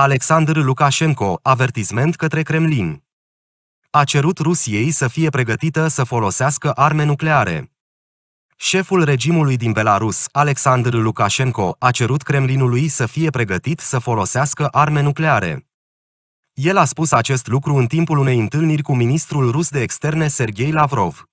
Alexander Lukashenko, avertisment către Kremlin. A cerut Rusiei să fie pregătită să folosească arme nucleare. Șeful regimului din Belarus, Alexander Lukashenko, a cerut Kremlinului să fie pregătit să folosească arme nucleare. El a spus acest lucru în timpul unei întâlniri cu ministrul rus de externe Sergei Lavrov.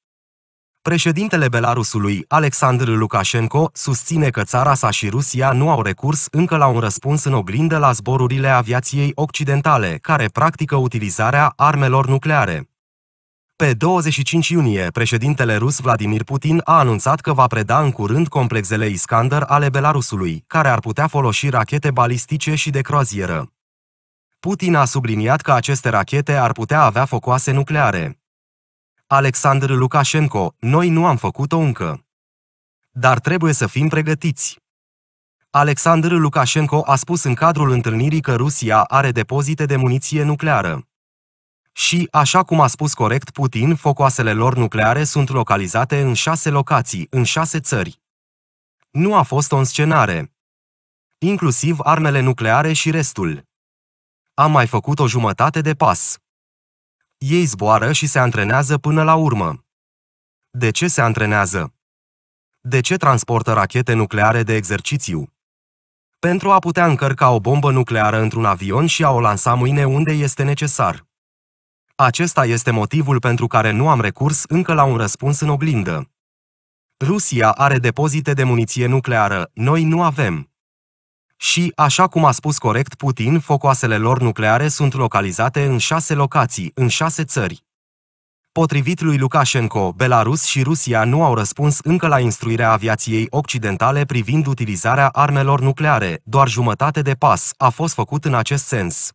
Președintele Belarusului, Alexandr Lukashenko, susține că țara sa și Rusia nu au recurs încă la un răspuns în oglindă la zborurile aviației occidentale, care practică utilizarea armelor nucleare. Pe 25 iunie, președintele rus Vladimir Putin a anunțat că va preda în curând complexele Iskander ale Belarusului, care ar putea folosi rachete balistice și de croazieră. Putin a subliniat că aceste rachete ar putea avea focoase nucleare. Alexander Lukashenko, noi nu am făcut-o încă. Dar trebuie să fim pregătiți. Alexander Lukashenko a spus în cadrul întâlnirii că Rusia are depozite de muniție nucleară. Și, așa cum a spus corect Putin, focoasele lor nucleare sunt localizate în șase locații, în șase țări. Nu a fost o înscenare. Inclusiv armele nucleare și restul. Am mai făcut o jumătate de pas. Ei zboară și se antrenează până la urmă. De ce se antrenează? De ce transportă rachete nucleare de exercițiu? Pentru a putea încărca o bombă nucleară într-un avion și a o lansa mâine unde este necesar. Acesta este motivul pentru care nu am recurs încă la un răspuns în oglindă. Rusia are depozite de muniție nucleară, noi nu avem. Și, așa cum a spus corect Putin, focoasele lor nucleare sunt localizate în șase locații, în șase țări. Potrivit lui Lukashenko, Belarus și Rusia nu au răspuns încă la instruirea aviației occidentale privind utilizarea armelor nucleare, doar jumătate de pas a fost făcut în acest sens.